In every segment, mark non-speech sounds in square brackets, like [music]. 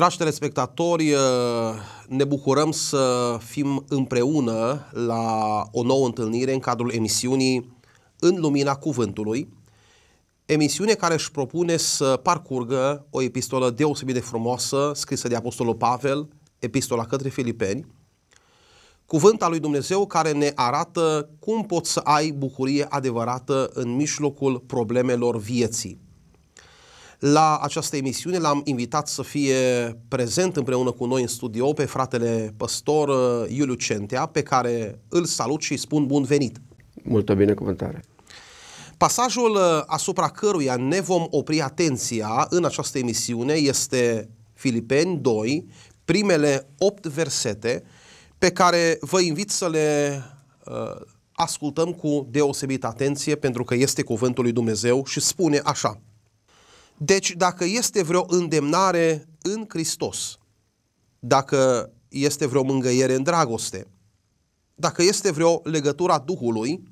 Dragi telespectatori, uh, ne bucurăm să fim împreună la o nouă întâlnire în cadrul emisiunii În Lumina Cuvântului, emisiune care își propune să parcurgă o epistolă deosebit de frumoasă scrisă de Apostolul Pavel, epistola către Filipeni, cuvânt al lui Dumnezeu care ne arată cum poți să ai bucurie adevărată în mijlocul problemelor vieții. La această emisiune l-am invitat să fie prezent împreună cu noi în studio pe fratele păstor uh, Iuliu Centea, pe care îl salut și îi spun bun venit. Multă binecuvântare! Pasajul uh, asupra căruia ne vom opri atenția în această emisiune este Filipeni 2, primele 8 versete pe care vă invit să le uh, ascultăm cu deosebită atenție pentru că este cuvântul lui Dumnezeu și spune așa. Deci dacă este vreo îndemnare în Hristos, dacă este vreo mângăiere în dragoste, dacă este vreo legătura Duhului,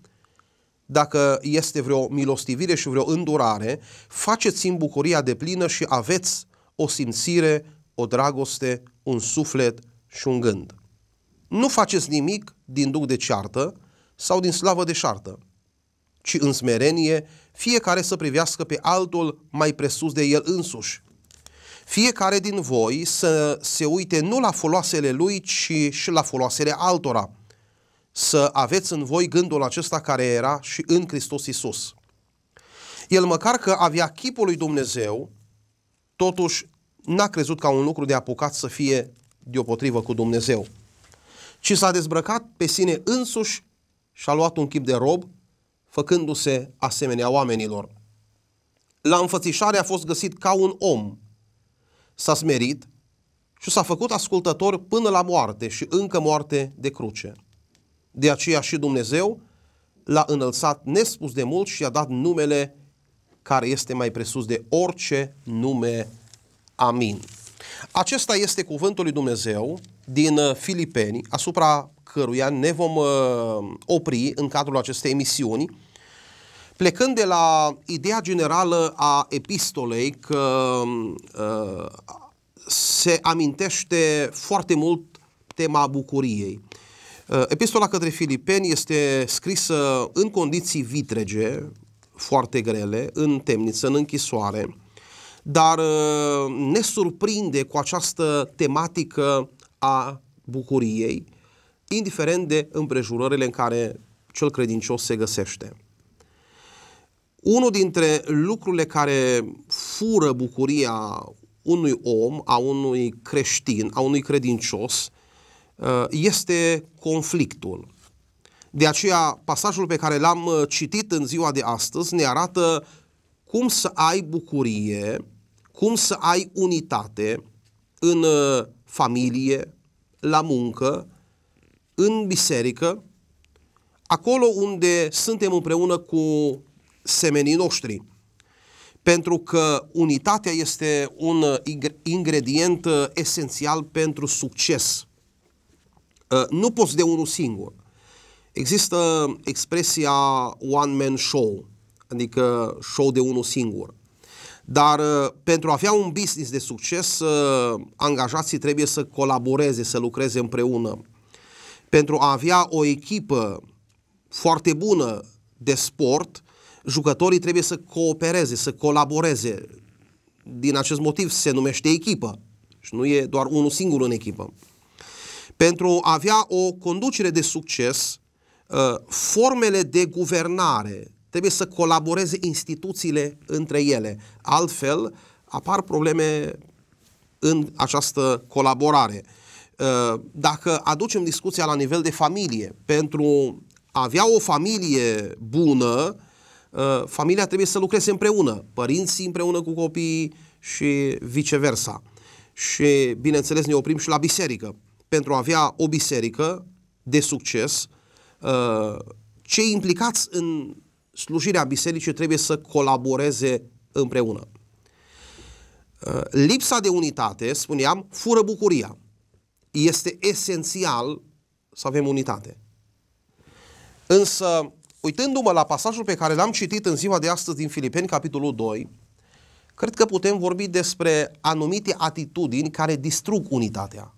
dacă este vreo milostivire și vreo îndurare, faceți-mi bucuria de plină și aveți o simțire, o dragoste, un suflet și un gând. Nu faceți nimic din duc de ceartă sau din slavă de șartă, ci în smerenie, fiecare să privească pe altul mai presus de el însuși. Fiecare din voi să se uite nu la foloasele lui, ci și la foloasele altora. Să aveți în voi gândul acesta care era și în Hristos Isus. El măcar că avea chipul lui Dumnezeu, totuși n-a crezut ca un lucru de apucat să fie deopotrivă cu Dumnezeu, ci s-a dezbrăcat pe sine însuși și a luat un chip de rob făcându-se asemenea oamenilor. La înfățișare a fost găsit ca un om. S-a smerit și s-a făcut ascultător până la moarte și încă moarte de cruce. De aceea și Dumnezeu l-a înălțat nespus de mult și i-a dat numele care este mai presus de orice nume. Amin. Acesta este cuvântul lui Dumnezeu din uh, Filipeni, asupra căruia ne vom uh, opri în cadrul acestei emisiuni. Plecând de la ideea generală a epistolei că uh, se amintește foarte mult tema bucuriei. Uh, epistola către Filipeni este scrisă în condiții vitrege, foarte grele, în temniță, în închisoare, dar uh, ne surprinde cu această tematică a bucuriei, indiferent de împrejurările în care cel credincios se găsește. Unul dintre lucrurile care fură bucuria unui om, a unui creștin, a unui credincios, uh, este conflictul. De aceea, pasajul pe care l-am uh, citit în ziua de astăzi ne arată cum să ai bucurie, cum să ai unitate în uh, familie, la muncă, în biserică, acolo unde suntem împreună cu semenii noștri. Pentru că unitatea este un ingredient uh, esențial pentru succes. Uh, nu poți de unul singur. Există expresia one man show, adică show de unul singur. Dar uh, pentru a avea un business de succes, angajații trebuie să colaboreze, să lucreze împreună. Pentru a avea o echipă foarte bună de sport, jucătorii trebuie să coopereze, să colaboreze. Din acest motiv se numește echipă și nu e doar unul singur în echipă. Pentru a avea o conducere de succes, ă, formele de guvernare trebuie să colaboreze instituțiile între ele. Altfel, apar probleme în această colaborare. Ă, dacă aducem discuția la nivel de familie, pentru a avea o familie bună, Uh, familia trebuie să lucreze împreună, părinții împreună cu copiii și viceversa. Și, bineînțeles, ne oprim și la biserică. Pentru a avea o biserică de succes, uh, cei implicați în slujirea bisericii trebuie să colaboreze împreună. Uh, lipsa de unitate, spuneam, fură bucuria. Este esențial să avem unitate. Însă, uitându-mă la pasajul pe care l-am citit în ziua de astăzi din Filipeni, capitolul 2, cred că putem vorbi despre anumite atitudini care distrug unitatea.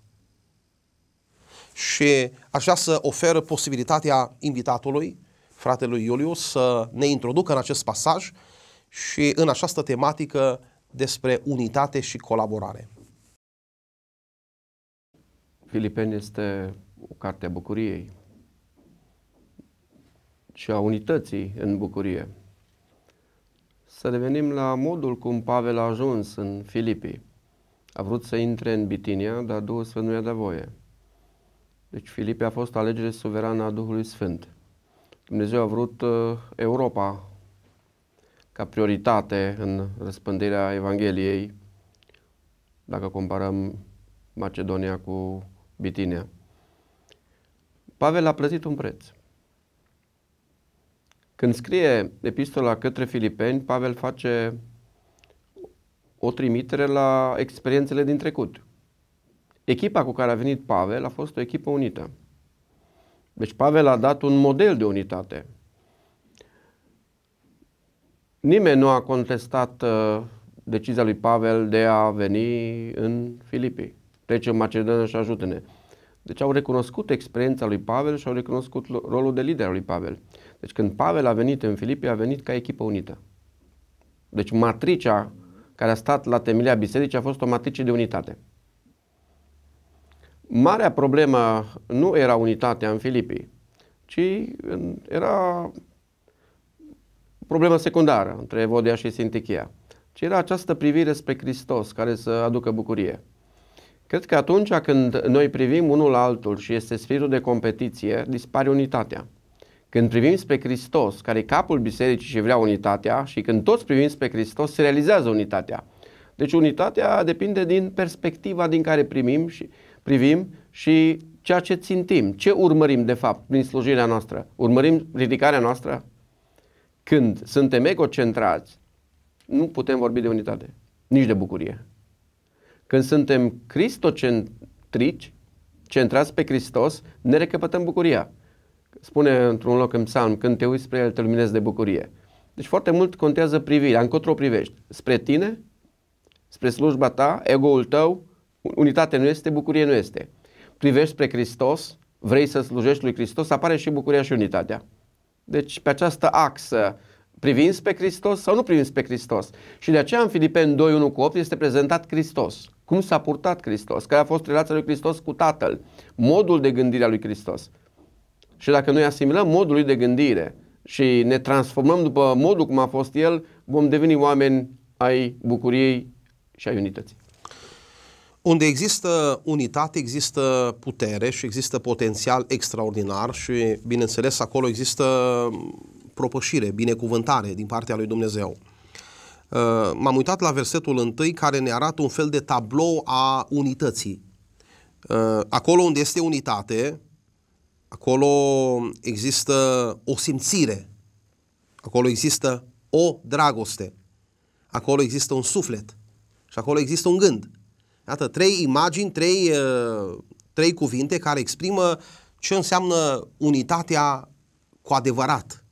Și aș vrea să ofer posibilitatea invitatului, fratelui Iuliu, să ne introducă în acest pasaj și în această tematică despre unitate și colaborare. Filipeni este o carte a bucuriei, și a unității în bucurie. Să revenim la modul cum Pavel a ajuns în Filipii. A vrut să intre în Bitinia, dar Duhul Sfânt nu i-a dat voie. Deci Filipii a fost alegere suverană a Duhului Sfânt. Dumnezeu a vrut uh, Europa ca prioritate în răspândirea Evangheliei, dacă comparăm Macedonia cu Bitinia. Pavel a plătit un preț. Când scrie epistola către filipeni, Pavel face o trimitere la experiențele din trecut. Echipa cu care a venit Pavel a fost o echipă unită. Deci Pavel a dat un model de unitate. Nimeni nu a contestat uh, decizia lui Pavel de a veni în Filipii. Trece în Macedonia și ajută-ne. Deci au recunoscut experiența lui Pavel și au recunoscut rolul de lider al lui Pavel. Deci când Pavel a venit în Filipii, a venit ca echipă unită. Deci matricea care a stat la temelia bisericii a fost o matrice de unitate. Marea problemă nu era unitatea în Filipii, ci era problemă secundară între Evodia și Sintichia, ci era această privire spre Hristos care să aducă bucurie. Cred că atunci când noi privim unul la altul și este spiritul de competiție, dispare unitatea. Când privim spre Hristos, care e capul bisericii și vrea unitatea și când toți privim spre Hristos, se realizează unitatea. Deci unitatea depinde din perspectiva din care primim și privim și ceea ce țintim, ce urmărim de fapt prin slujirea noastră. Urmărim ridicarea noastră? Când suntem egocentrați, nu putem vorbi de unitate, nici de bucurie. Când suntem cristocentrici, centrați pe Hristos, ne recăpătăm bucuria. Spune într-un loc în psalm, când te uiți spre el, te luminezi de bucurie. Deci foarte mult contează privirea, încotro privești. Spre tine, spre slujba ta, ego-ul tău, unitate nu este, bucurie nu este. Privești spre Hristos, vrei să slujești lui Hristos, apare și bucuria și unitatea. Deci pe această axă, privind pe Hristos sau nu privind pe Hristos. Și de aceea în Filipeni 2, 1 cu 8 este prezentat Hristos. Cum s-a purtat Hristos, care a fost relația lui Hristos cu Tatăl, modul de gândire a lui Hristos. Și dacă noi asimilăm modul lui de gândire și ne transformăm după modul cum a fost el, vom deveni oameni ai bucuriei și ai unității. Unde există unitate, există putere și există potențial extraordinar și, bineînțeles, acolo există propășire, binecuvântare din partea lui Dumnezeu. Uh, m-am uitat la versetul 1 care ne arată un fel de tablou a unității. Uh, acolo unde este unitate, Acolo există o simțire, acolo există o dragoste, acolo există un suflet și acolo există un gând. Iată, trei imagini, trei, uh, trei cuvinte care exprimă ce înseamnă unitatea cu adevărat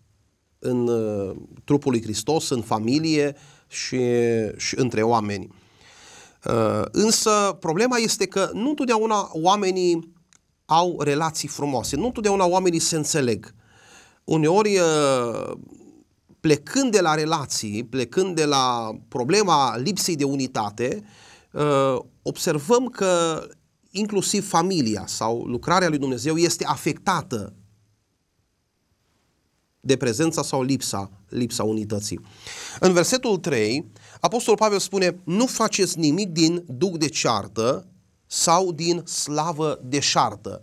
în uh, trupul lui Hristos, în familie și, și între oameni. Uh, însă problema este că nu întotdeauna oamenii au relații frumoase. Nu întotdeauna oamenii se înțeleg. Uneori, uh, plecând de la relații, plecând de la problema lipsei de unitate, uh, observăm că inclusiv familia sau lucrarea lui Dumnezeu este afectată de prezența sau lipsa, lipsa unității. În versetul 3, Apostolul Pavel spune, nu faceți nimic din duc de ceartă, sau din slavă deșartă.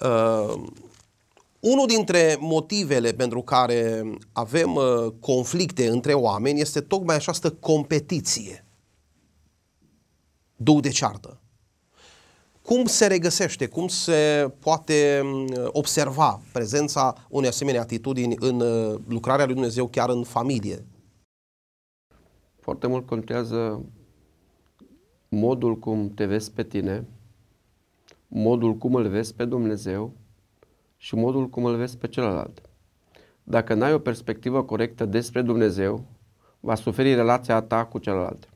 Uh, unul dintre motivele pentru care avem uh, conflicte între oameni este tocmai această competiție. Două de ceartă. Cum se regăsește, cum se poate um, observa prezența unei asemenea atitudini în uh, lucrarea lui Dumnezeu chiar în familie? Foarte mult contează modul cum te vezi pe tine, modul cum îl vezi pe Dumnezeu și modul cum îl vezi pe celălalt. Dacă n-ai o perspectivă corectă despre Dumnezeu, va suferi relația ta cu celălalt.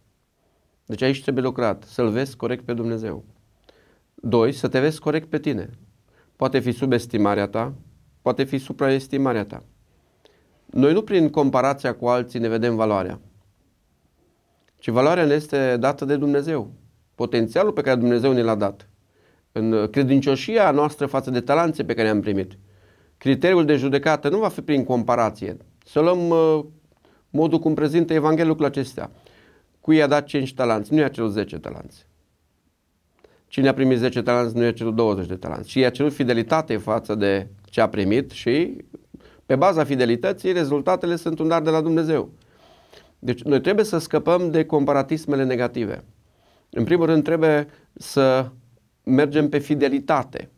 Deci aici trebuie lucrat, să-L vezi corect pe Dumnezeu. Doi, să te vezi corect pe tine. Poate fi subestimarea ta, poate fi supraestimarea ta. Noi nu prin comparația cu alții ne vedem valoarea ci valoarea ne este dată de Dumnezeu. Potențialul pe care Dumnezeu ne l-a dat. În credincioșia noastră față de talanțe pe care le-am primit. Criteriul de judecată nu va fi prin comparație. Să luăm uh, modul cum prezintă Evanghelul acestea. Cui i-a dat 5 talanți? Nu i-a cerut 10 talanți. Cine a primit 10 talanți nu i-a cerut 20 de talanți. Și i-a cerut fidelitate față de ce a primit și pe baza fidelității rezultatele sunt un dar de la Dumnezeu. Deci noi trebuie să scăpăm de comparatismele negative. În primul rând trebuie să mergem pe fidelitate,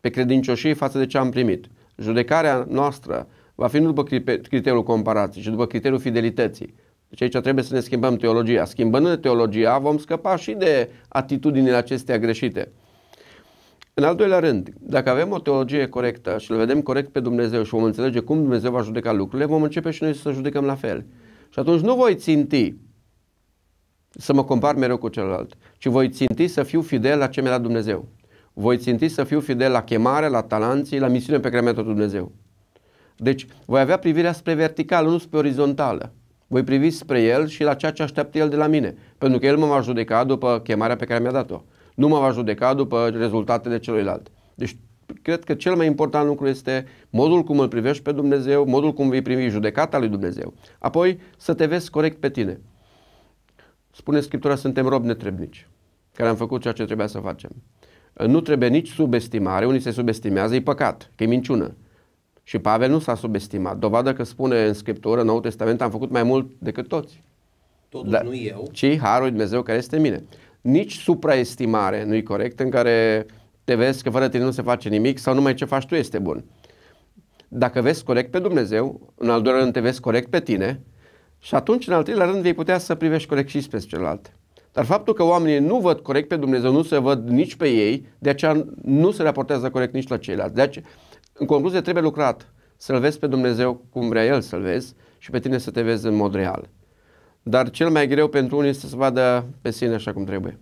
pe credincioșie față de ce am primit. Judecarea noastră va fi nu după criteriul comparației, ci după criteriul fidelității. Deci aici trebuie să ne schimbăm teologia. Schimbând teologia vom scăpa și de atitudinile acestea greșite. În al doilea rând, dacă avem o teologie corectă și îl vedem corect pe Dumnezeu și vom înțelege cum Dumnezeu va judeca lucrurile, vom începe și noi să judecăm la fel. Și atunci nu voi ținti să mă compar mereu cu celălalt, ci voi ținti să fiu fidel la ce mi-a dat Dumnezeu. Voi ținti să fiu fidel la chemare, la talanții, la misiunea pe care mi-a dat Dumnezeu. Deci voi avea privirea spre verticală, nu spre orizontală. Voi privi spre el și la ceea ce așteaptă el de la mine. Pentru că el mă va judeca după chemarea pe care mi-a dat-o. Nu mă va judeca după rezultatele celuilalt. Deci cred că cel mai important lucru este modul cum îl privești pe Dumnezeu, modul cum vei primi judecata lui Dumnezeu. Apoi să te vezi corect pe tine. Spune Scriptura, suntem robi netrebnici, care am făcut ceea ce trebuia să facem. Nu trebuie nici subestimare, unii se subestimează, e păcat, că e minciună. Și Pavel nu s-a subestimat. Dovadă că spune în Scriptură, în Noul Testament, am făcut mai mult decât toți. Totuși Dar, nu eu. Ci Harul Dumnezeu care este în mine. Nici supraestimare nu e corect în care te vezi că fără tine nu se face nimic sau numai ce faci tu este bun. Dacă vezi corect pe Dumnezeu, în al doilea rând te vezi corect pe tine și atunci în al treilea rând vei putea să privești corect și spre celălalt. Dar faptul că oamenii nu văd corect pe Dumnezeu, nu se văd nici pe ei, de aceea nu se raportează corect nici la ceilalți. Deci, în concluzie, trebuie lucrat să-L vezi pe Dumnezeu cum vrea El să-L vezi și pe tine să te vezi în mod real. Dar cel mai greu pentru unii este să se vadă pe sine așa cum trebuie.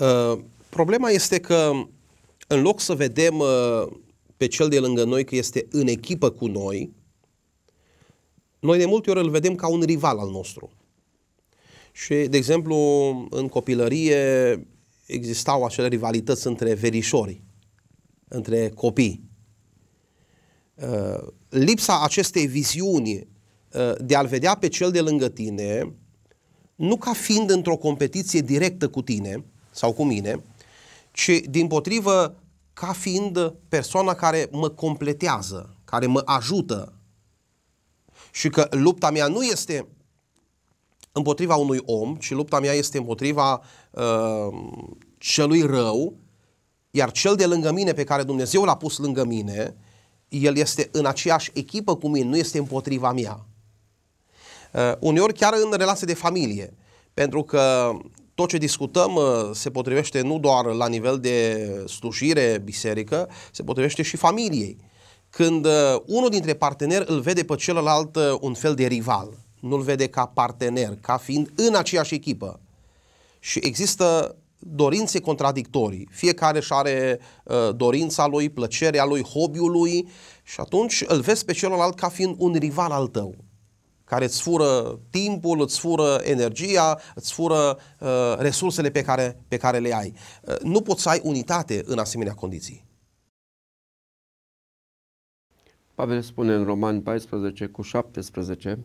Uh, problema este că în loc să vedem uh, pe cel de lângă noi că este în echipă cu noi, noi de multe ori îl vedem ca un rival al nostru. Și, de exemplu, în copilărie existau acele rivalități între verișori, între copii. Uh, lipsa acestei viziuni uh, de a-l vedea pe cel de lângă tine, nu ca fiind într-o competiție directă cu tine sau cu mine, ci din potrivă ca fiind persoana care mă completează, care mă ajută. Și că lupta mea nu este împotriva unui om, ci lupta mea este împotriva uh, celui rău, iar cel de lângă mine pe care Dumnezeu l-a pus lângă mine, el este în aceeași echipă cu mine, nu este împotriva mea. Uh, uneori chiar în relație de familie, pentru că tot ce discutăm uh, se potrivește nu doar la nivel de slujire biserică, se potrivește și familiei. Când uh, unul dintre parteneri îl vede pe celălalt uh, un fel de rival, nu-l vede ca partener, ca fiind în aceeași echipă. Și există dorințe contradictorii. Fiecare își are dorința lui, plăcerea lui, hobby-ul lui și atunci îl vezi pe celălalt ca fiind un rival al tău care îți fură timpul, îți fură energia, îți fură uh, resursele pe care, pe care le ai. Uh, nu poți să ai unitate în asemenea condiții. Pavel spune în Roman 14 cu 17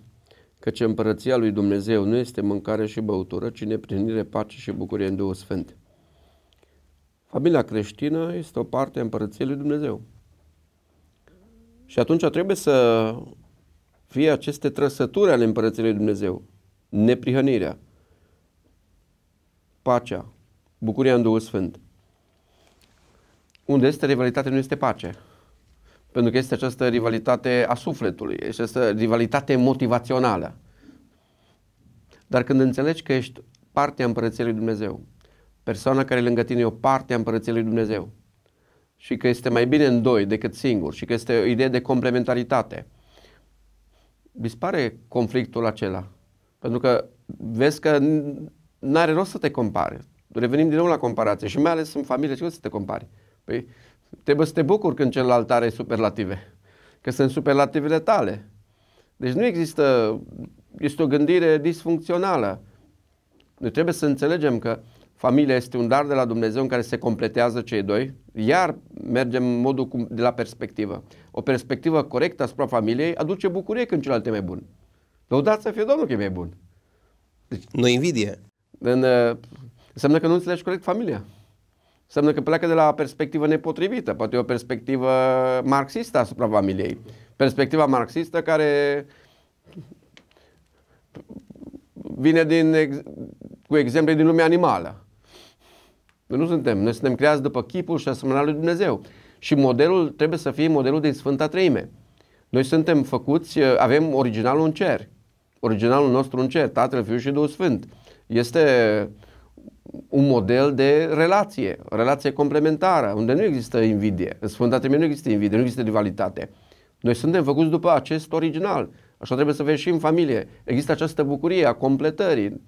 ce împărăția lui Dumnezeu nu este mâncare și băutură, ci neprinire, pace și bucurie în Duhul Sfânt. Familia creștină este o parte a împărăției lui Dumnezeu. Și atunci trebuie să fie aceste trăsături ale Împărăției Lui Dumnezeu, neprihănirea, pacea, bucuria în Duhul Sfânt. Unde este rivalitate, nu este pace. Pentru că este această rivalitate a sufletului, este această rivalitate motivațională. Dar când înțelegi că ești partea Împărăției Lui Dumnezeu, persoana care e lângă tine e o parte a Împărăției Lui Dumnezeu și că este mai bine în doi decât singur și că este o idee de complementaritate – dispare conflictul acela. Pentru că vezi că nu are rost să te compare. Revenim din nou la comparație și mai ales în familie, ce să te compari? Păi trebuie să te bucuri când celălalt are superlative, că sunt superlativele tale. Deci nu există, este o gândire disfuncțională. Noi trebuie să înțelegem că uh, Familia este un dar de la Dumnezeu în care se completează cei doi, iar mergem în modul cum, de la perspectivă. O perspectivă corectă asupra familiei aduce bucurie când celălalt e mai bun. Lăudați să fie Domnul că e mai bun. Deci, nu invidie. În, uh, înseamnă că nu înțelegi corect familia. Înseamnă că pleacă de la perspectivă nepotrivită, poate e o perspectivă marxistă asupra familiei. Perspectiva marxistă care vine din, cu exemple din lumea animală. Noi nu suntem. Noi suntem creați după chipul și asemănarea lui Dumnezeu. Și modelul trebuie să fie modelul din Sfânta Treime. Noi suntem făcuți, uh, avem originalul în cer. Originalul nostru în cer, Tatăl, Fiul și Duhul Sfânt. Este un model de relație, relație complementară, unde nu există invidie. În Sfânta Treime nu există invidie, nu există rivalitate. Noi suntem făcuți după acest original. Așa trebuie să vezi și în familie. Există această bucurie a completării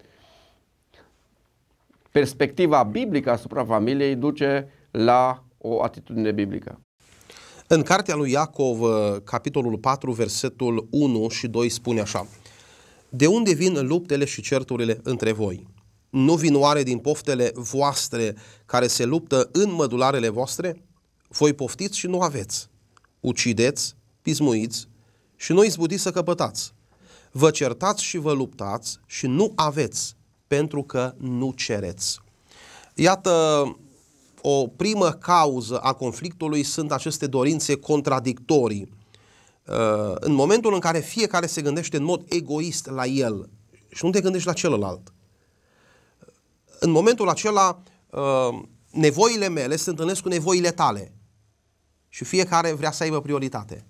perspectiva biblică asupra familiei duce la o atitudine biblică. În cartea lui Iacov, capitolul 4, versetul 1 și 2 spune așa De unde vin luptele și certurile între voi? Nu vin oare din poftele voastre care se luptă în mădularele voastre? Voi poftiți și nu aveți. Ucideți, pismuiți și nu izbudiți să căpătați. Vă certați și vă luptați și nu aveți pentru că nu cereți. Iată o primă cauză a conflictului sunt aceste dorințe contradictorii. Uh, în momentul în care fiecare se gândește în mod egoist la el și nu te gândești la celălalt, în momentul acela uh, nevoile mele se întâlnesc cu nevoile tale și fiecare vrea să aibă prioritate.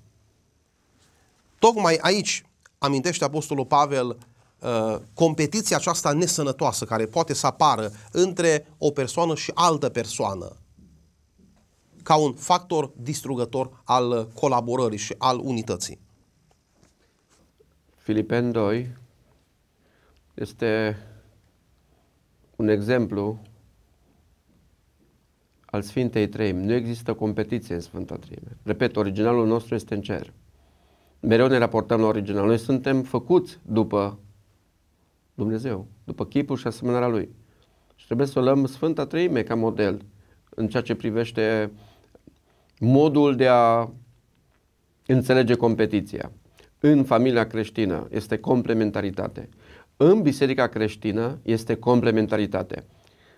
Tocmai aici amintește Apostolul Pavel Uh, competiția aceasta nesănătoasă care poate să apară între o persoană și altă persoană ca un factor distrugător al colaborării și al unității. Filipen 2 este un exemplu al Sfintei Treimi. Nu există competiție în Sfânta Treime. Repet, originalul nostru este în cer. Mereu ne raportăm la original. Noi suntem făcuți după Dumnezeu, după chipul și asemănarea Lui. Și trebuie să o luăm Sfânta Treime ca model în ceea ce privește modul de a înțelege competiția. În familia creștină este complementaritate. În biserica creștină este complementaritate.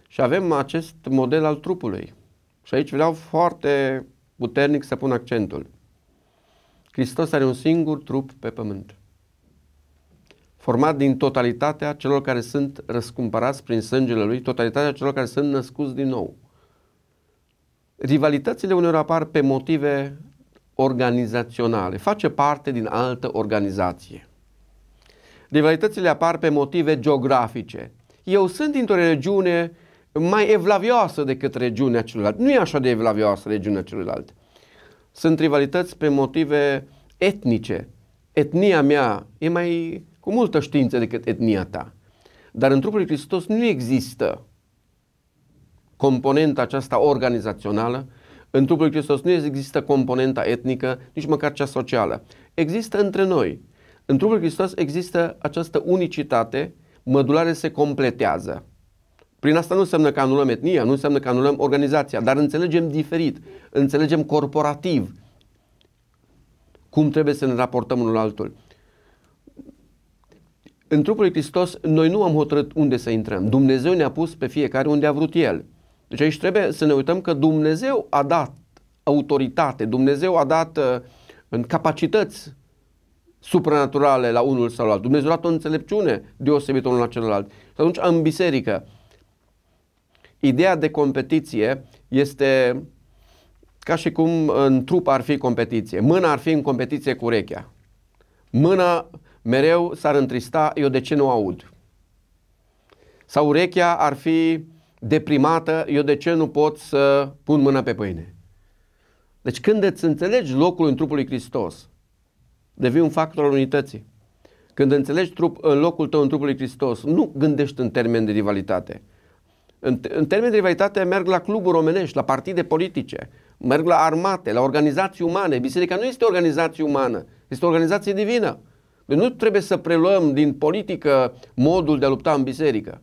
Și avem acest model al trupului. Și aici vreau foarte puternic să pun accentul. Hristos are un singur trup pe pământ format din totalitatea celor care sunt răscumpărați prin sângele lui, totalitatea celor care sunt născuți din nou. Rivalitățile uneori apar pe motive organizaționale, face parte din altă organizație. Rivalitățile apar pe motive geografice. Eu sunt dintr-o regiune mai evlavioasă decât regiunea celuilalt. Nu e așa de evlavioasă regiunea celuilalt. Sunt rivalități pe motive etnice. Etnia mea e mai cu multă știință decât etnia ta. Dar în trupul lui Hristos nu există componenta aceasta organizațională, în trupul lui Hristos nu există componenta etnică, nici măcar cea socială. Există între noi. În trupul lui Hristos există această unicitate, mădulare se completează. Prin asta nu înseamnă că anulăm etnia, nu înseamnă că anulăm organizația, dar înțelegem diferit, înțelegem corporativ cum trebuie să ne raportăm unul altul în trupul lui Hristos noi nu am hotărât unde să intrăm. Dumnezeu ne-a pus pe fiecare unde a vrut El. Deci aici trebuie să ne uităm că Dumnezeu a dat autoritate, Dumnezeu a dat uh, în capacități supranaturale la unul sau la altul. Dumnezeu a dat o înțelepciune deosebită unul la celălalt. Și atunci în biserică, ideea de competiție este ca și cum în trup ar fi competiție. Mâna ar fi în competiție cu urechea. Mâna mereu s-ar întrista, eu de ce nu aud? Sau urechea ar fi deprimată, eu de ce nu pot să pun mâna pe pâine? Deci când îți înțelegi locul în trupul lui Hristos, devii un factor al unității. Când înțelegi trup, în locul tău în trupul lui Hristos, nu gândești în termeni de rivalitate. În, în termeni de rivalitate merg la cluburi omenești, la partide politice, merg la armate, la organizații umane. Biserica nu este o organizație umană, este o organizație divină. Deci nu trebuie să preluăm din politică modul de a lupta în biserică.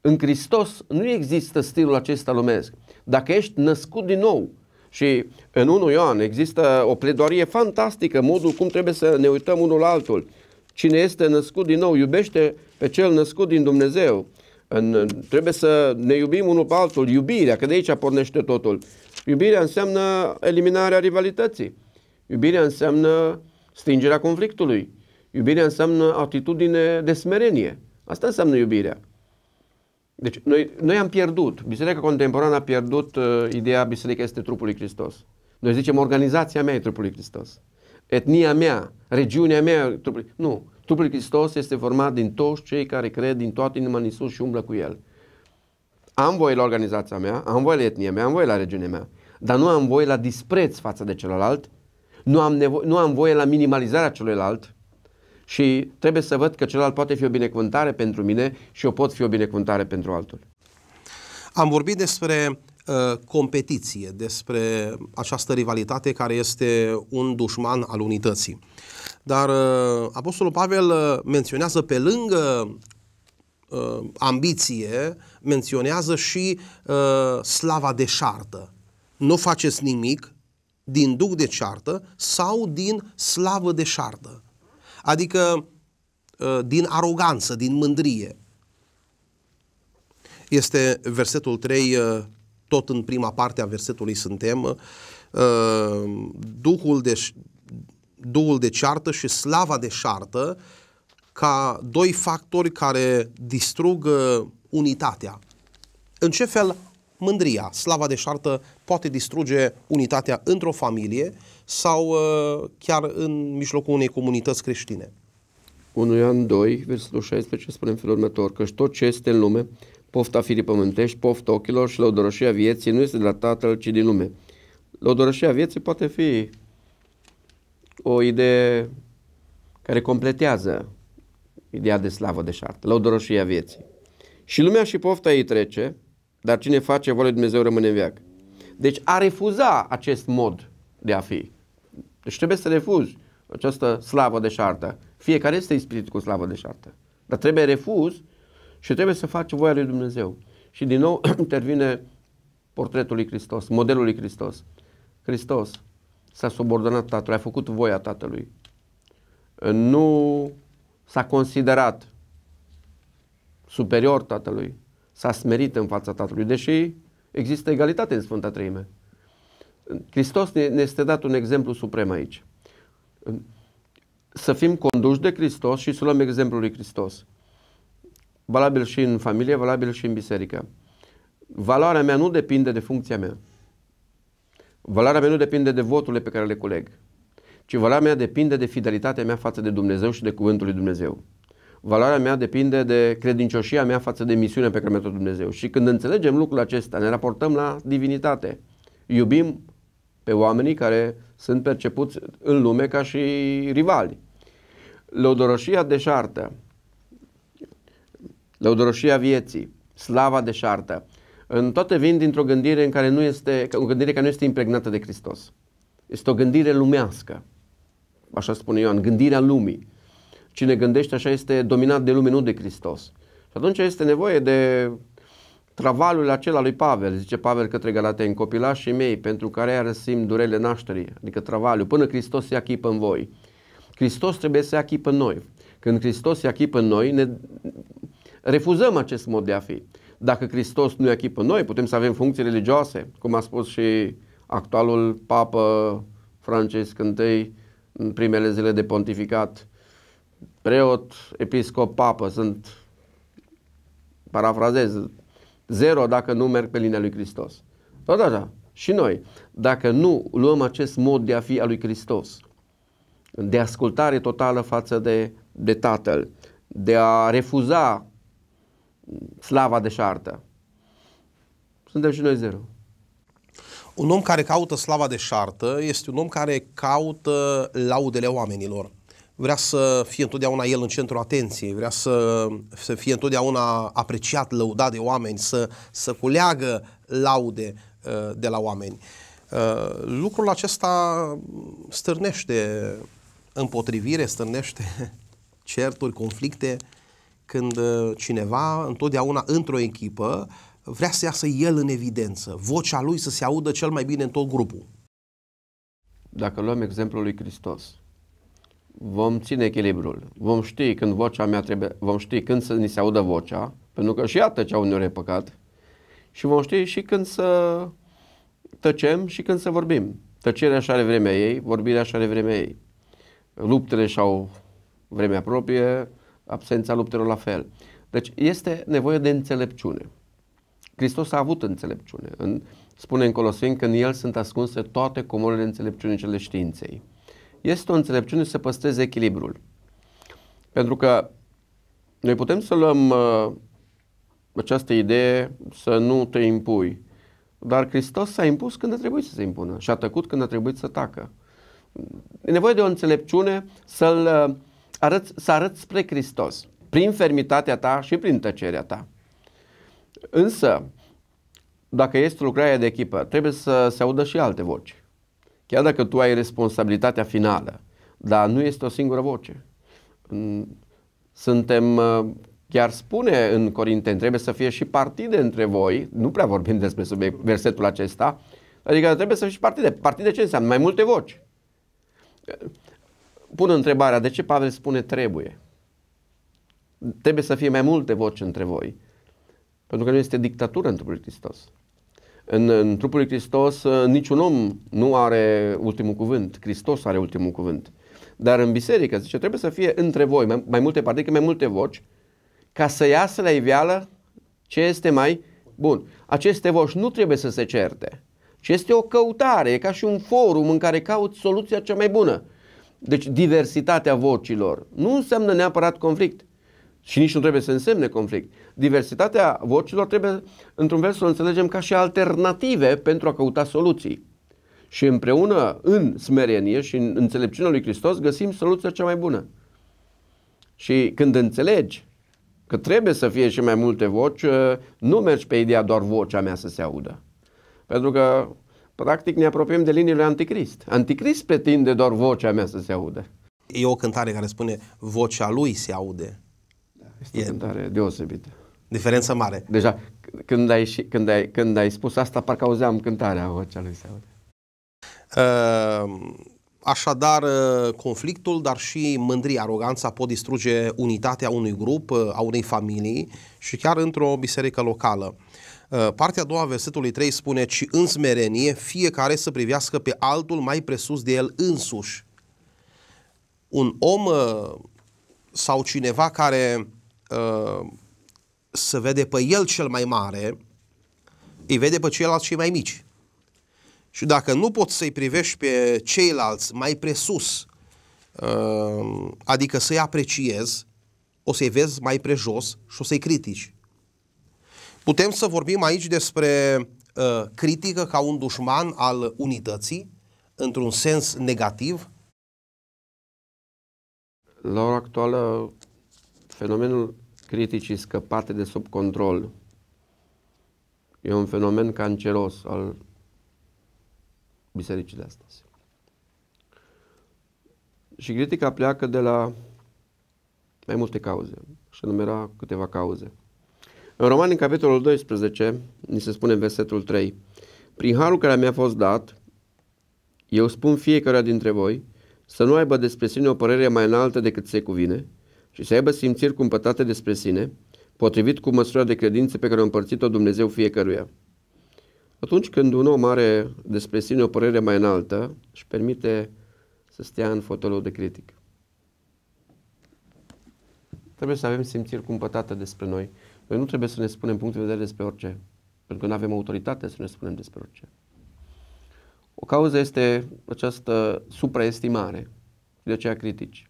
În Hristos nu există stilul acesta lumesc. Dacă ești născut din nou și în 1 Ioan există o pledoarie fantastică, modul cum trebuie să ne uităm unul la altul. Cine este născut din nou iubește pe cel născut din Dumnezeu. În, trebuie să ne iubim unul pe altul. Iubirea, că de aici pornește totul. Iubirea înseamnă eliminarea rivalității. Iubirea înseamnă Stingerea conflictului. Iubirea înseamnă atitudine de smerenie. Asta înseamnă iubirea. Deci noi, noi am pierdut, Biserica Contemporană a pierdut uh, ideea Biserica este trupul lui Hristos. Noi zicem organizația mea e trupul lui Hristos. Etnia mea, regiunea mea e trupul lui... Nu, trupul lui Hristos este format din toți cei care cred din toată inima în Iisus și umblă cu El. Am voie la organizația mea, am voie la etnia mea, am voie la regiunea mea, dar nu am voie la dispreț față de celălalt nu am, nevo- nu am voie la minimalizarea celuilalt și trebuie să văd că celălalt poate fi o binecuvântare pentru mine și eu pot fi o binecuvântare pentru altul. Am vorbit despre uh, competiție, despre această rivalitate care este un dușman al unității. Dar uh, Apostolul Pavel uh, menționează pe lângă uh, ambiție, menționează și uh, slava deșartă. Nu faceți nimic din duc de ceartă sau din slavă de șardă. Adică ă, din aroganță, din mândrie. Este versetul 3, ă, tot în prima parte a versetului suntem, ă, Duhul de, Duhul de ceartă și slava de șartă ca doi factori care distrug unitatea. În ce fel mândria, slava de șartă poate distruge unitatea într-o familie sau uh, chiar în mijlocul unei comunități creștine. 1 Ioan 2, versetul 16 spune în felul următor, că tot ce este în lume, pofta firii pământești, pofta ochilor și lăudorășia vieții nu este de la Tatăl, ci din lume. Lăudorășia vieții poate fi o idee care completează ideea de slavă de șartă, lăudorășia vieții. Și lumea și pofta ei trece, dar cine face voia lui Dumnezeu rămâne în veac. Deci a refuza acest mod de a fi. Deci trebuie să refuzi această slavă de șartă. Fiecare este ispitit cu slavă de șartă. Dar trebuie refuz și trebuie să faci voia lui Dumnezeu. Și din nou [clears throat] intervine portretul lui Hristos, modelul lui Hristos. Hristos s-a subordonat Tatălui, a făcut voia Tatălui. Nu s-a considerat superior Tatălui, s-a smerit în fața Tatălui, deși există egalitate în Sfânta Treime. Hristos ne este dat un exemplu suprem aici. Să fim conduși de Hristos și să luăm exemplul lui Hristos. Valabil și în familie, valabil și în biserică. Valoarea mea nu depinde de funcția mea. Valoarea mea nu depinde de voturile pe care le culeg, ci valoarea mea depinde de fidelitatea mea față de Dumnezeu și de cuvântul lui Dumnezeu. Valoarea mea depinde de credincioșia mea față de misiunea pe care mi-a dat Dumnezeu. Și când înțelegem lucrul acesta, ne raportăm la divinitate. Iubim pe oamenii care sunt percepuți în lume ca și rivali. Leodoroșia deșartă, leodoroșia vieții, slava deșartă, în toate vin dintr-o gândire în care nu este, o gândire care nu este impregnată de Hristos. Este o gândire lumească, așa spune Ioan, gândirea lumii cine gândește așa este dominat de lume, nu de Hristos. Și atunci este nevoie de travalul acela lui Pavel, zice Pavel către în copilașii mei, pentru care iară simt durele nașterii, adică travaliu, până Hristos se achipă în voi. Hristos trebuie să achipă în noi. Când Hristos se achipă în noi, ne refuzăm acest mod de a fi. Dacă Hristos nu e achipă în noi, putem să avem funcții religioase, cum a spus și actualul papă Francesc I în primele zile de pontificat, preot, episcop, papă, sunt, parafrazez, zero dacă nu merg pe linia lui Hristos. Tot așa, și noi, dacă nu luăm acest mod de a fi al lui Hristos, de ascultare totală față de, de Tatăl, de a refuza slava deșartă, suntem și noi zero. Un om care caută slava de șartă este un om care caută laudele oamenilor vrea să fie întotdeauna el în centrul atenției, vrea să, să fie întotdeauna apreciat, lăudat de oameni, să, să culeagă laude uh, de la oameni. Uh, lucrul acesta stârnește împotrivire, stârnește [laughs] certuri, conflicte, când uh, cineva, întotdeauna într-o echipă, vrea să iasă el în evidență, vocea lui să se audă cel mai bine în tot grupul. Dacă luăm exemplul lui Hristos, vom ține echilibrul. Vom ști când vocea mea trebuie, vom ști când să ni se audă vocea, pentru că și iată ce uneori e păcat, și vom ști și când să tăcem și când să vorbim. Tăcerea așa are vremea ei, vorbirea așa are vremea ei. Luptele și-au vremea proprie, absența luptelor la fel. Deci este nevoie de înțelepciune. Hristos a avut înțelepciune. În, spune în Coloseni că în el sunt ascunse toate comorile înțelepciunii cele științei este o înțelepciune să păstreze echilibrul. Pentru că noi putem să luăm uh, această idee să nu te impui, dar Hristos s-a impus când a trebuit să se impună și a tăcut când a trebuit să tacă. E nevoie de o înțelepciune să-l uh, arăți, să arăți spre Hristos, prin fermitatea ta și prin tăcerea ta. Însă, dacă este lucrarea de echipă, trebuie să se audă și alte voci. Chiar dacă tu ai responsabilitatea finală, dar nu este o singură voce. Suntem, uh, chiar spune în Corinteni, trebuie să fie și partide între voi, nu prea vorbim despre subiect, versetul acesta, adică trebuie să fie și partide. Partide ce înseamnă? Mai multe voci. Uh, pun întrebarea, de ce Pavel spune trebuie? Trebuie să fie mai multe voci între voi. Pentru că nu este dictatură într-un Hristos în, în trupul lui Hristos uh, niciun om nu are ultimul cuvânt, Hristos are ultimul cuvânt. Dar în biserică, zice, trebuie să fie între voi, mai, mai multe parte, mai multe voci, ca să iasă la iveală ce este mai bun. Aceste voci nu trebuie să se certe, ci este o căutare, e ca și un forum în care cauți soluția cea mai bună. Deci diversitatea vocilor nu înseamnă neapărat conflict. Și nici nu trebuie să însemne conflict. Diversitatea vocilor trebuie, într-un fel, să o înțelegem ca și alternative pentru a căuta soluții. Și împreună, în smerenie și în înțelepciunea lui Hristos, găsim soluția cea mai bună. Și când înțelegi că trebuie să fie și mai multe voci, ă, nu mergi pe ideea doar vocea mea să se audă. Pentru că, practic, ne apropiem de liniile anticrist. Anticrist pretinde doar vocea mea să se audă. E o cântare care spune vocea lui se aude. Este e... o cântare deosebită. Diferență mare. Deja, când ai, și, când, ai, când ai spus asta, parcă auzeam cântarea vocea lui Seu. Uh, ehm, Așadar, conflictul, dar și mândria, aroganța pot distruge unitatea unui grup, a unei familii și chiar într-o biserică locală. Partea a doua versetului 3 spune, ci în smerenie fiecare să privească pe altul mai presus de el însuși. Un om sau cineva care uh, se vede pe el cel mai mare, îi vede pe ceilalți cei mai mici. Și dacă nu poți să-i privești pe ceilalți mai presus, uh, adică să-i apreciezi, o să-i vezi mai prejos și o să-i critici. Putem să vorbim aici despre uh, critică ca un dușman al unității, într-un sens negativ? La ora actuală, fenomenul criticii scăpate de sub control. E un fenomen canceros al bisericii de astăzi. Și critica pleacă de la mai multe cauze, și numera câteva cauze. În Roman, în capitolul 12, ni se spune versetul 3, Prin harul care mi-a fost dat, eu spun fiecare dintre voi să nu aibă despre sine o părere mai înaltă decât se cuvine, și să aibă simțiri cumpătate despre sine, potrivit cu măsura de credință pe care o împărțit-o Dumnezeu fiecăruia. Atunci când un om are despre sine o părere mai înaltă, își permite să stea în fotolul de critic. Trebuie să avem simțiri cumpătate despre noi. Noi nu trebuie să ne spunem punct de vedere despre orice, pentru că nu avem autoritate să ne spunem despre orice. O cauză este această supraestimare, de aceea critici.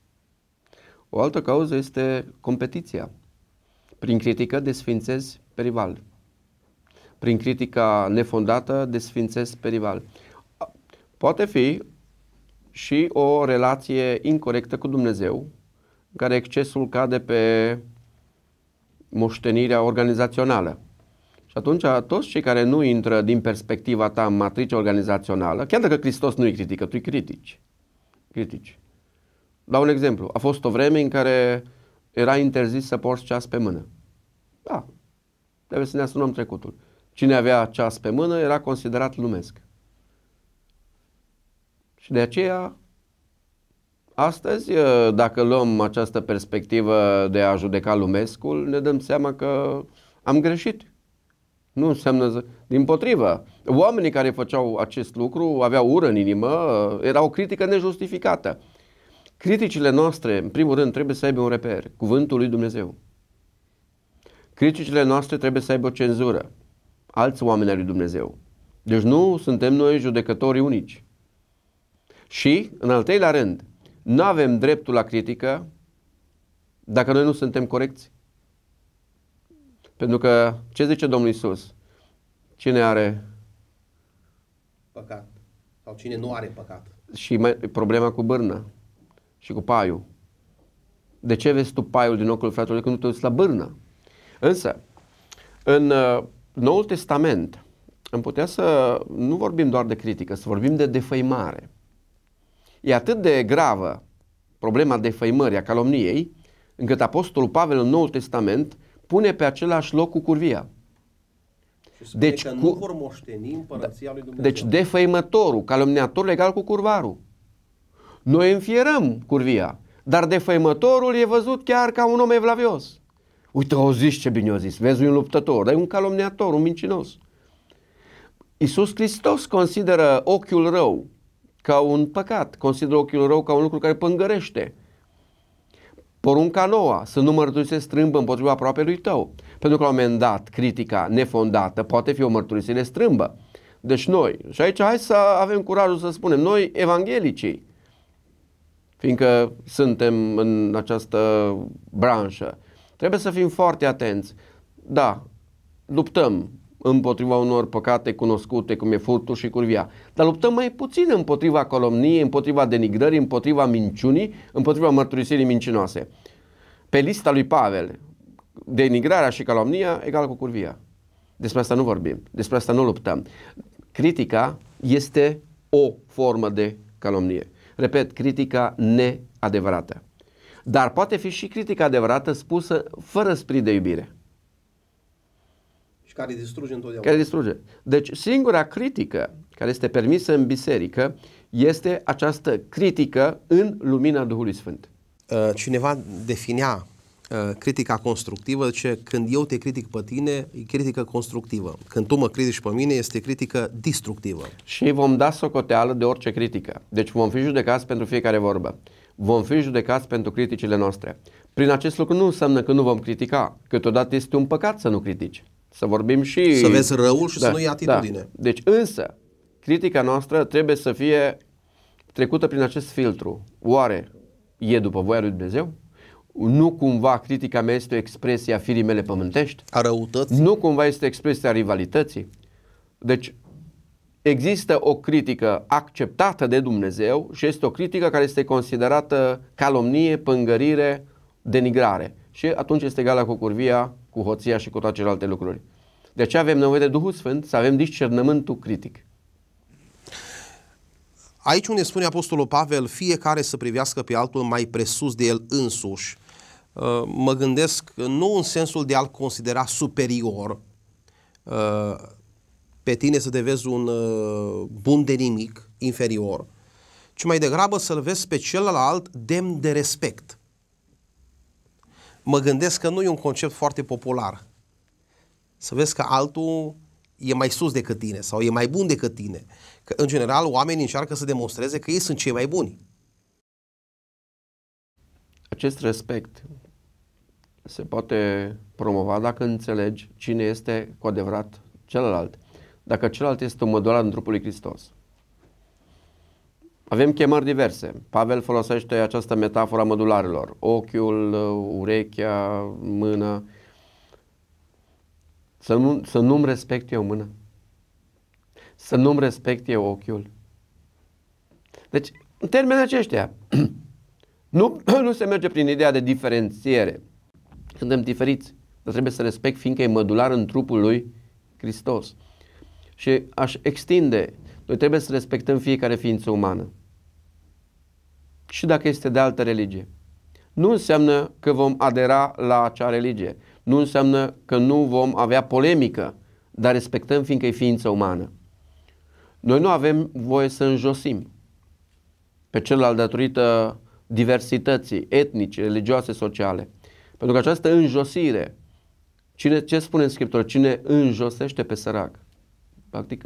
O altă cauză este competiția. Prin critică desfințezi pe rival. Prin critica nefondată desfințezi pe rival. Poate fi și o relație incorrectă cu Dumnezeu, în care excesul cade pe moștenirea organizațională. Și atunci toți cei care nu intră din perspectiva ta în matrice organizațională, chiar dacă Hristos nu-i critică, tu-i critici. Critici. Dau un exemplu. A fost o vreme în care era interzis să porți ceas pe mână. Da, trebuie să ne asumăm trecutul. Cine avea ceas pe mână era considerat lumesc. Și de aceea, astăzi, dacă luăm această perspectivă de a judeca lumescul, ne dăm seama că am greșit. Nu înseamnă, din potrivă, oamenii care făceau acest lucru aveau ură în inimă, era o critică nejustificată. Criticile noastre, în primul rând, trebuie să aibă un reper, cuvântul lui Dumnezeu. Criticile noastre trebuie să aibă o cenzură, alți oameni ai lui Dumnezeu. Deci nu suntem noi judecători unici. Și, în al treilea rând, nu avem dreptul la critică dacă noi nu suntem corecți. Pentru că ce zice Domnul Isus? Cine are păcat sau cine nu are păcat? Și mai, problema cu bârna și cu paiul. De ce vezi tu paiul din ochiul fratelui când nu te uiți la bârnă? Însă, în uh, Noul Testament, am putea să nu vorbim doar de critică, să vorbim de defăimare. E atât de gravă problema defăimării, a calomniei, încât Apostolul Pavel în Noul Testament pune pe același loc cu curvia. Deci, cu... nu vor moșteni împărăția da. lui deci Dumnezeu. Deci defăimătorul, calomniatorul legal cu curvarul. Noi înfierăm curvia, dar defăimătorul e văzut chiar ca un om evlavios. Uite, o zis ce bine o zis, vezi un luptător, dar e un calomniator, un mincinos. Iisus Hristos consideră ochiul rău ca un păcat, consideră ochiul rău ca un lucru care pângărește. Porunca noua, să nu mărturisesc strâmbă împotriva lui tău. Pentru că la un moment dat, critica nefondată poate fi o mărturisire strâmbă. Deci noi, și aici hai să avem curajul să spunem, noi evanghelicii, fiindcă suntem în această branșă. Trebuie să fim foarte atenți. Da, luptăm împotriva unor păcate cunoscute, cum e furtul și curvia, dar luptăm mai puțin împotriva calomniei, împotriva denigrării, împotriva minciunii, împotriva mărturisirii mincinoase. Pe lista lui Pavel, denigrarea și calomnia egal cu curvia. Despre asta nu vorbim, despre asta nu luptăm. Critica este o formă de calomnie repet, critica neadevărată. Dar poate fi și critica adevărată spusă fără sprit de iubire. Și care distruge întotdeauna. Care distruge. Deci singura critică care este permisă în biserică este această critică în lumina Duhului Sfânt. Uh, cineva definea Eh, critica constructivă, ce când eu te critic pe tine, e critică constructivă. Când tu mă critici pe mine, este critică destructivă. Și vom da socoteală de orice critică. Deci vom fi judecați pentru fiecare vorbă. Vom fi judecați pentru criticile noastre. Prin acest lucru nu înseamnă că nu vom critica. Câteodată este un păcat să nu critici. Să vorbim și... Să vezi răul și da, să nu iei da. atitudine. Da. Deci însă, critica noastră trebuie să fie trecută prin acest filtru. Oare e după voia lui Dumnezeu? nu cumva critica mea este o expresie a firii mele pământești? A răutății? Nu cumva este expresia rivalității? Deci există o critică acceptată de Dumnezeu și este o critică care este considerată calomnie, pângărire, denigrare. Și atunci este egală cu curvia, cu hoția și cu toate celelalte lucruri. De aceea avem nevoie de Duhul Sfânt să avem discernământul critic. Aici unde spune Apostolul Pavel, fiecare să privească pe altul mai presus de el însuși, mă gândesc nu în sensul de a-l considera superior, uh, pe tine să te vezi un uh, bun de nimic, inferior, ci mai degrabă să-l vezi pe celălalt demn de respect. Mă gândesc că nu e un concept foarte popular. Să vezi că altul e mai sus decât tine sau e mai bun decât tine. Că, în general, oamenii încearcă să demonstreze că ei sunt cei mai buni. Acest respect se poate promova dacă înțelegi cine este cu adevărat celălalt, dacă celălalt este un mădular în trupul lui Hristos. Avem chemări diverse. Pavel folosește această metaforă a mădularilor. Ochiul, urechea, mână. Să, nu, să nu-mi respect eu mână. Să nu-mi respect eu ochiul. Deci, în termenii aceștia, [clears throat] nu, [clears throat] nu se merge prin ideea de diferențiere suntem diferiți, dar trebuie să respect fiindcă e mădular în trupul lui Hristos. Și aș extinde, noi trebuie să respectăm fiecare ființă umană. Și dacă este de altă religie. Nu înseamnă că vom adera la acea religie. Nu înseamnă că nu vom avea polemică, dar respectăm fiindcă e ființă umană. Noi nu avem voie să înjosim pe celălalt datorită diversității etnice, religioase, sociale. Pentru că această înjosire, cine, ce spune în Scriptură? Cine înjosește pe sărac? Practic,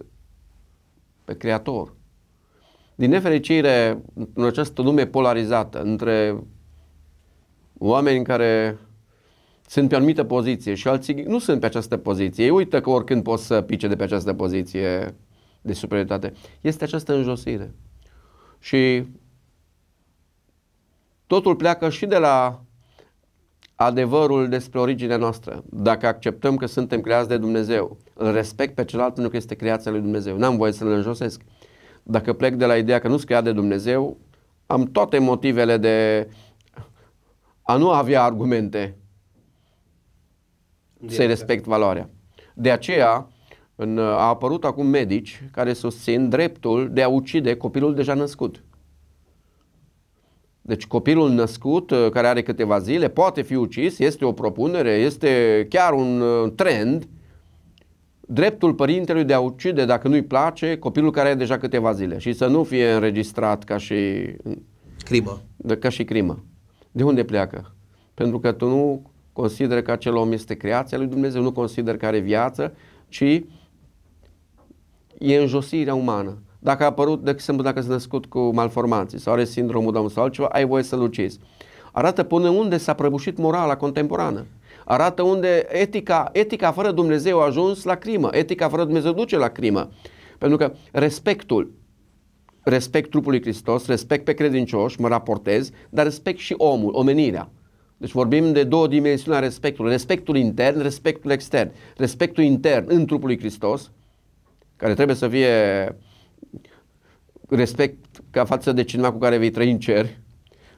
pe creator. Din nefericire, în această lume polarizată, între oameni care sunt pe anumită poziție și alții nu sunt pe această poziție. Ei uită că oricând pot să pice de pe această poziție de superioritate. Este această înjosire. Și totul pleacă și de la adevărul despre originea noastră, dacă acceptăm că suntem creați de Dumnezeu, îl respect pe celălalt pentru că este creația lui Dumnezeu, n-am voie să-l înjosesc. Dacă plec de la ideea că nu sunt creat de Dumnezeu, am toate motivele de a nu avea argumente să-i respect valoarea. De aceea în, a apărut acum medici care susțin dreptul de a ucide copilul deja născut. Deci copilul născut uh, care are câteva zile poate fi ucis, este o propunere, este chiar uh, un trend, dreptul părintelui de a ucide, dacă nu-i place, copilul care are deja câteva zile și să nu fie înregistrat ca și... Crimă. Da, ca și crimă. De unde pleacă? Pentru că tu nu consider că acel om este creația lui Dumnezeu, nu consider că are viață, ci e înjosirea umană dacă a apărut, de exemplu, dacă s-a născut cu malformații sau are sindromul Down sau altceva, ai voie să-l ucizi. Arată până unde s-a prăbușit morala contemporană. Arată unde etica, etica fără Dumnezeu a ajuns la crimă. Etica fără Dumnezeu duce la crimă. Pentru că respectul, respect trupului Hristos, respect pe credincioși, mă raportez, dar respect și omul, omenirea. Deci vorbim de două dimensiuni a respectului. Respectul intern, respectul extern. Respectul intern în trupul lui Hristos, care trebuie să fie respect ca față de cineva cu care vei trăi în cer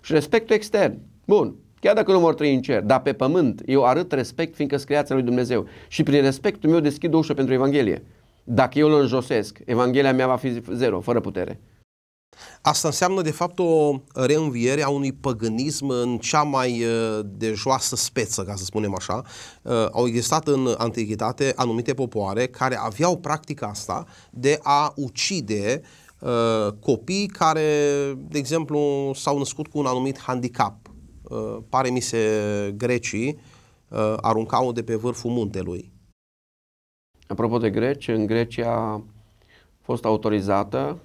și respectul extern. Bun, chiar dacă nu mor trăi în cer, dar pe pământ eu arăt respect fiindcă sunt creația lui Dumnezeu și prin respectul meu deschid ușa pentru Evanghelie. Dacă eu îl înjosesc, Evanghelia mea va fi zero, fără putere. Asta înseamnă, de fapt, o reînviere a unui păgânism în cea mai uh, de joasă speță, ca să spunem așa. Uh, au existat în antichitate anumite popoare care aveau practica asta de a ucide uh, copii care, de exemplu, s-au născut cu un anumit handicap. Pare mi se grecii aruncau de pe vârful muntelui. Apropo de greci, în Grecia a fost autorizată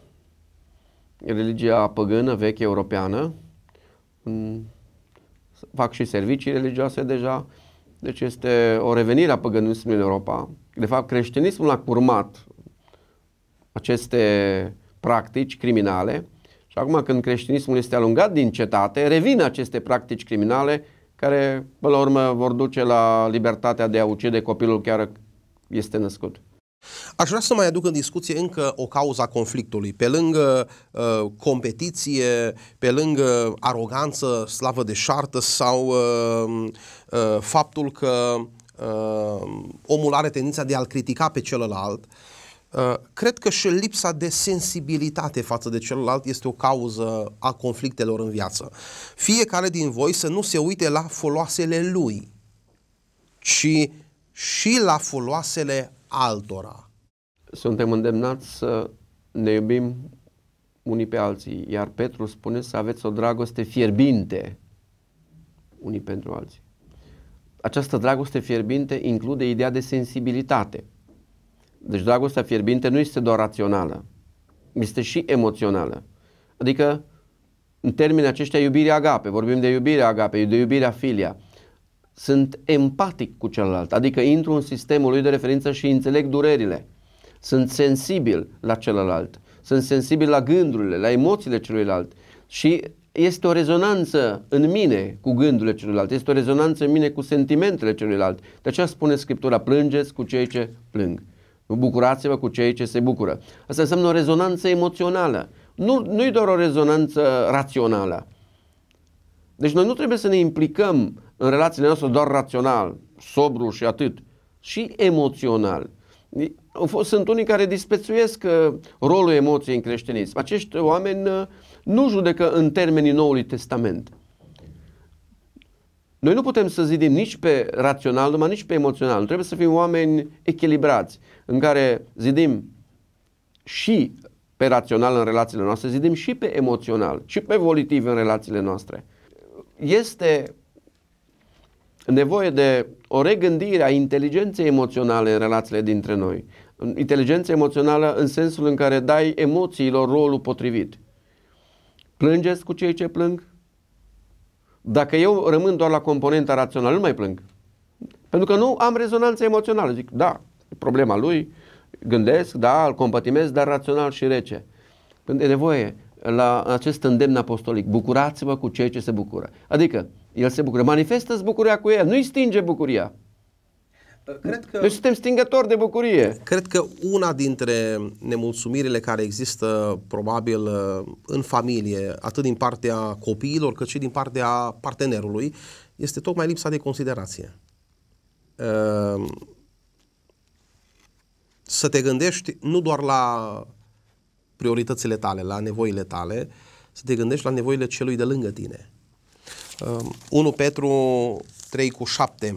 religia păgână, veche, europeană, mm, fac și servicii religioase deja, deci este o revenire a păgânismului în Europa. De fapt, creștinismul a curmat aceste practici criminale și acum când creștinismul este alungat din cetate, revin aceste practici criminale care, până la urmă, vor duce la libertatea de a ucide copilul chiar este născut. Aș vrea să mai aduc în discuție încă o cauza conflictului. Pe lângă uh, competiție, pe lângă aroganță, slavă de șartă sau uh, uh, faptul că uh, omul are tendința de a-l critica pe celălalt, uh, cred că și lipsa de sensibilitate față de celălalt este o cauză a conflictelor în viață. Fiecare din voi să nu se uite la foloasele lui, ci și la foloasele altora. Suntem îndemnați să ne iubim unii pe alții, iar Petru spune să aveți o dragoste fierbinte unii pentru alții. Această dragoste fierbinte include ideea de sensibilitate. Deci dragostea fierbinte nu este doar rațională, este și emoțională. Adică, în termeni aceștia, iubirea agape, vorbim de iubirea agape, de iubirea filia, sunt empatic cu celălalt, adică intru în sistemul lui de referință și înțeleg durerile. Sunt sensibil la celălalt, sunt sensibil la gândurile, la emoțiile celuilalt și este o rezonanță în mine cu gândurile celuilalt, este o rezonanță în mine cu sentimentele celuilalt. De aceea spune Scriptura, plângeți cu cei ce plâng. Bucurați-vă cu cei ce se bucură. Asta înseamnă o rezonanță emoțională. Nu, nu-i doar o rezonanță rațională. Deci noi nu trebuie să ne implicăm în relațiile noastre doar rațional, sobru și atât, și emoțional. Sunt unii care disprețuiesc uh, rolul emoției în creștinism. Acești oameni uh, nu judecă în termenii Noului Testament. Noi nu putem să zidim nici pe rațional, numai nici pe emoțional. Trebuie să fim oameni echilibrați, în care zidim și pe rațional în relațiile noastre, zidim și pe emoțional, și pe volitiv în relațiile noastre este nevoie de o regândire a inteligenței emoționale în relațiile dintre noi. Inteligența emoțională în sensul în care dai emoțiilor rolul potrivit. Plângeți cu cei ce plâng? Dacă eu rămân doar la componenta rațională, nu mai plâng. Pentru că nu am rezonanță emoțională. Zic, da, e problema lui, gândesc, da, îl compătimesc, dar rațional și rece. Când păi, e nevoie la acest îndemn apostolic. Bucurați-vă cu ceea ce se bucură. Adică, el se bucură. Manifestă-ți bucuria cu el, nu-i stinge bucuria. Păi, cred că, Noi suntem stingători de bucurie. Cred că una dintre nemulțumirile care există probabil în familie, atât din partea copiilor cât și din partea partenerului, este tocmai lipsa de considerație. Ehm, să te gândești nu doar la prioritățile tale, la nevoile tale, să te gândești la nevoile celui de lângă tine. 1 um, Petru 3 cu 7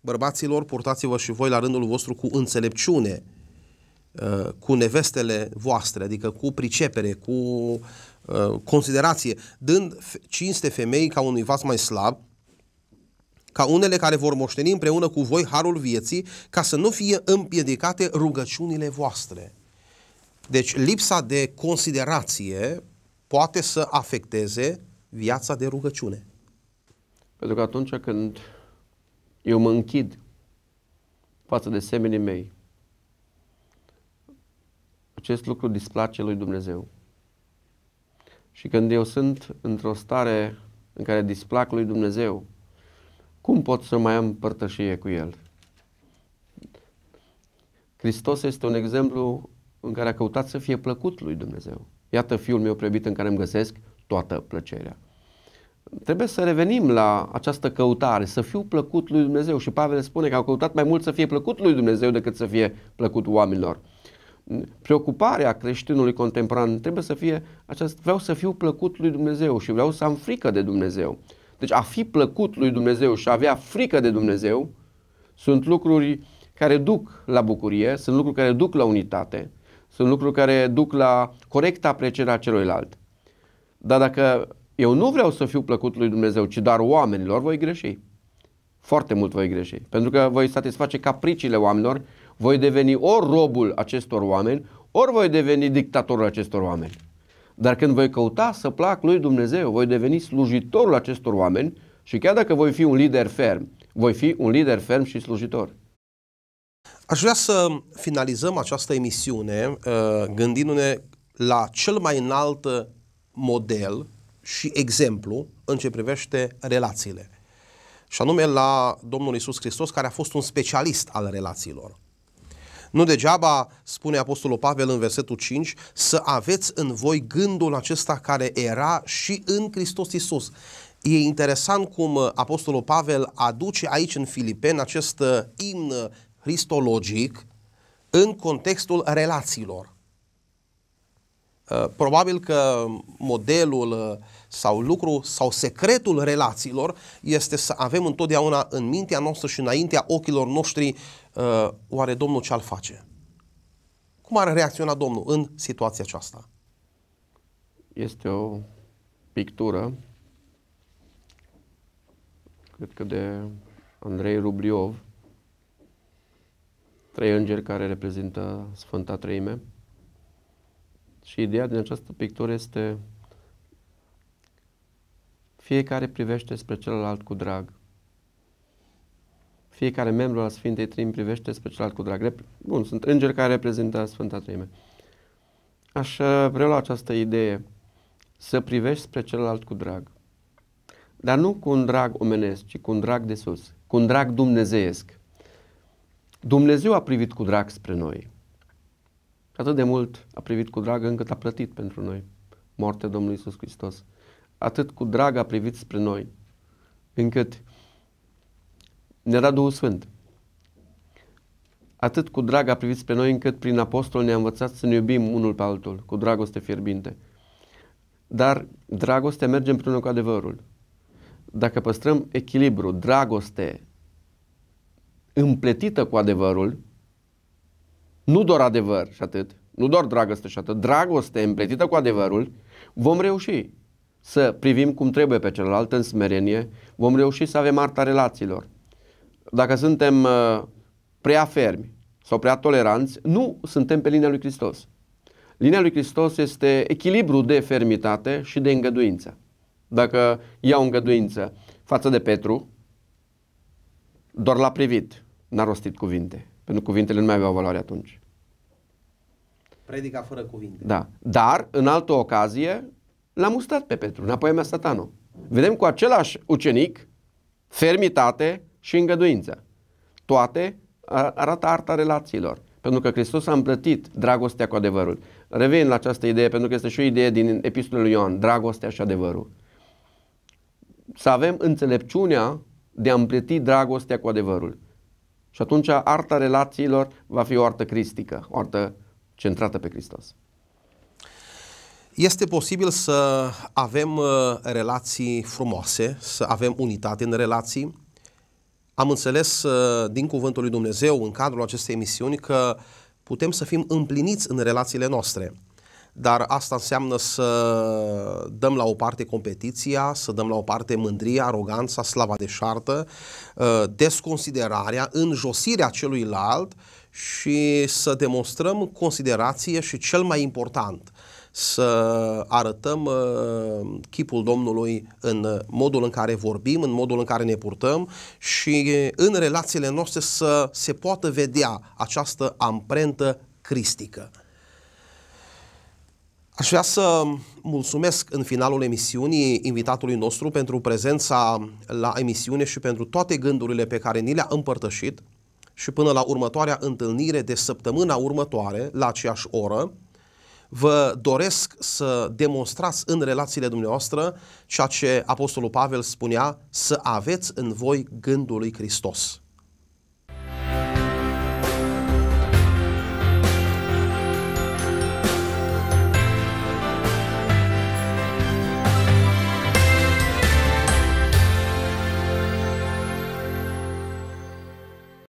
Bărbaților, purtați-vă și voi la rândul vostru cu înțelepciune, uh, cu nevestele voastre, adică cu pricepere, cu uh, considerație, dând cinste femei ca unui vas mai slab, ca unele care vor moșteni împreună cu voi harul vieții, ca să nu fie împiedicate rugăciunile voastre. Deci lipsa de considerație poate să afecteze viața de rugăciune. Pentru că atunci când eu mă închid față de semenii mei, acest lucru displace lui Dumnezeu. Și când eu sunt într-o stare în care displac lui Dumnezeu, cum pot să mai am părtășie cu El? Hristos este un exemplu în care a căutat să fie plăcut lui Dumnezeu. Iată fiul meu prebit în care îmi găsesc toată plăcerea. Trebuie să revenim la această căutare, să fiu plăcut lui Dumnezeu și Pavel spune că au căutat mai mult să fie plăcut lui Dumnezeu decât să fie plăcut oamenilor. Preocuparea creștinului contemporan trebuie să fie această vreau să fiu plăcut lui Dumnezeu și vreau să am frică de Dumnezeu. Deci a fi plăcut lui Dumnezeu și a avea frică de Dumnezeu sunt lucruri care duc la bucurie, sunt lucruri care duc la unitate, sunt lucruri care duc la corecta aprecierea celuilalt. Dar dacă eu nu vreau să fiu plăcut lui Dumnezeu, ci doar oamenilor, voi greși. Foarte mult voi greși. Pentru că voi satisface capriciile oamenilor, voi deveni ori robul acestor oameni, ori voi deveni dictatorul acestor oameni. Dar când voi căuta să plac lui Dumnezeu, voi deveni slujitorul acestor oameni și chiar dacă voi fi un lider ferm, voi fi un lider ferm și slujitor. Aș vrea să finalizăm această emisiune uh, gândindu-ne la cel mai înalt uh, model și exemplu în ce privește relațiile. Și anume la Domnul Isus Hristos, care a fost un specialist al relațiilor. Nu degeaba spune Apostolul Pavel în versetul 5 să aveți în voi gândul acesta care era și în Hristos Isus. E interesant cum uh, Apostolul Pavel aduce aici în Filipeni acest imn cristologic în contextul relațiilor. Uh, probabil că modelul uh, sau lucru sau secretul relațiilor este să avem întotdeauna în mintea noastră și înaintea ochilor noștri uh, oare Domnul ce-al face? Cum ar reacționa Domnul în situația aceasta? Este o pictură cred că de Andrei Rubliov, trei îngeri care reprezintă Sfânta Treime. Și ideea din această pictură este fiecare privește spre celălalt cu drag. Fiecare membru al Sfintei Trim privește spre celălalt cu drag. Bun, sunt îngeri care reprezintă Sfânta Treime. Aș uh, la această idee, să privești spre celălalt cu drag. Dar nu cu un drag omenesc, ci cu un drag de sus, cu un drag dumnezeiesc. Dumnezeu a privit cu drag spre noi. Atât de mult a privit cu drag încât a plătit pentru noi moartea Domnului Isus Hristos. Atât cu drag a privit spre noi încât ne-a dat Duhul Sfânt. Atât cu drag a privit spre noi încât prin apostol ne-a învățat să ne iubim unul pe altul cu dragoste fierbinte. Dar dragostea merge împreună cu adevărul. Dacă păstrăm echilibru, dragoste împletită cu adevărul, nu doar adevăr și atât, nu doar dragoste și atât, dragoste împletită cu adevărul, vom reuși să privim cum trebuie pe celălalt în smerenie, vom reuși să avem arta relațiilor. Dacă suntem uh, prea fermi sau prea toleranți, nu suntem pe linia lui Hristos. Linia lui Hristos este echilibru de fermitate și de îngăduință. Dacă iau îngăduință față de Petru, doar l-a privit, n-a rostit cuvinte, pentru că cuvintele nu mai aveau valoare atunci. Predica fără cuvinte. Da. Dar, în altă ocazie, l-a mustat pe Petru, înapoi mea satanul. Vedem cu același ucenic fermitate și îngăduință. Toate arată arta relațiilor. Pentru că Hristos a împlătit dragostea cu adevărul. Revin la această idee pentru că este și o idee din Epistola lui Ioan, dragostea și adevărul. Să avem înțelepciunea de a împleti dragostea cu adevărul. Și atunci arta relațiilor va fi o artă cristică, o artă centrată pe Hristos. Este posibil să avem uh, relații frumoase, să avem unitate în relații. Am înțeles uh, din Cuvântul lui Dumnezeu, în cadrul acestei emisiuni, că putem să fim împliniți în relațiile noastre dar asta înseamnă să dăm la o parte competiția, să dăm la o parte mândria, aroganța, slava șartă, uh, desconsiderarea, înjosirea celuilalt și să demonstrăm considerație și cel mai important, să arătăm uh, chipul Domnului în modul în care vorbim, în modul în care ne purtăm și în relațiile noastre să se poată vedea această amprentă cristică. Aș vrea să mulțumesc în finalul emisiunii invitatului nostru pentru prezența la emisiune și pentru toate gândurile pe care ni le-a împărtășit și până la următoarea întâlnire de săptămâna următoare, la aceeași oră, vă doresc să demonstrați în relațiile dumneavoastră ceea ce Apostolul Pavel spunea, să aveți în voi gândul lui Hristos.